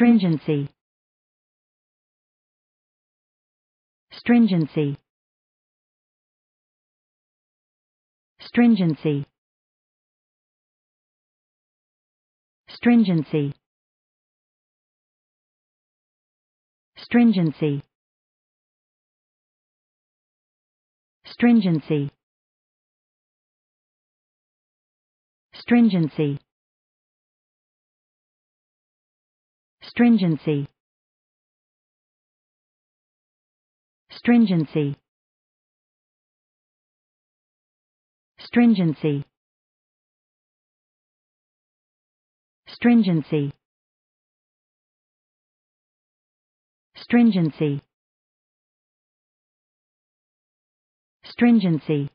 Stringency. Stringency. Stringency. Stringency. Stringency. Stringency. Stringency. stringency stringency stringency stringency stringency stringency